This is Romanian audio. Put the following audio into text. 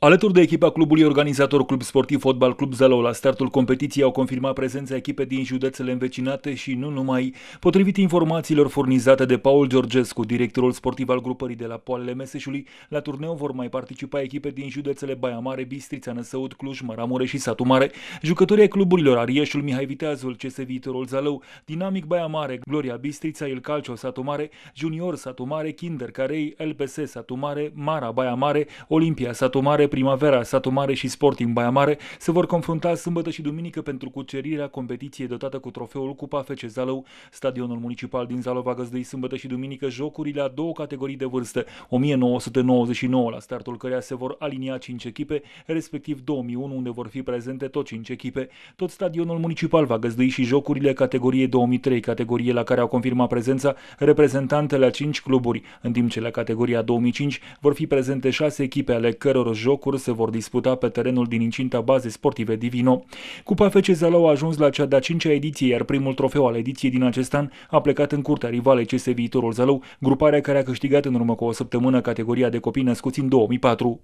Alături de echipa clubului organizator Club Sportiv Fotbal Club Zalău, la startul competiției au confirmat prezența echipe din județele învecinate și nu numai, potrivit informațiilor furnizate de Paul Georgescu, directorul sportiv al grupării de la Poalele Meseșului, la turneu vor mai participa echipe din județele Baia Mare, Bistrița, Năsăud, Cluj, Maramure și Satu Mare, jucătorii ai cluburilor Arieșul, Mihai Viteazul, CS Viitorul Zalău, Dinamic Baia Mare, Gloria Bistrița, El Calcio Satu Mare, Junior Satu Mare, Kinder Carei, LPS Satu Mare, Mara Baia Mare, Olimpia Satu Mare, Primavera, Satu Mare și Sporting Baia Mare se vor confrunta sâmbătă și duminică pentru cucerirea competiției dotată cu trofeul Cupa FC Zalău. Stadionul municipal din Zalău va găzdui sâmbătă și duminică jocurile a două categorii de vârstă, 1999, la startul căreia se vor alinia 5 echipe, respectiv 2001, unde vor fi prezente tot 5 echipe. Tot stadionul municipal va găzdui și jocurile categoriei 2003, categorie la care au confirmat prezența reprezentantele a 5 cluburi, în timp ce la categoria 2005 vor fi prezente 6 echipe ale căror jocuri locuri se vor disputa pe terenul din incinta bazei sportive Divino. Cupa FC Zalau a ajuns la cea de-a cincea ediție, iar primul trofeu al ediției din acest an a plecat în curtea rivale CS Viitorul Zalău, gruparea care a câștigat în urmă cu o săptămână categoria de copii născuți în 2004.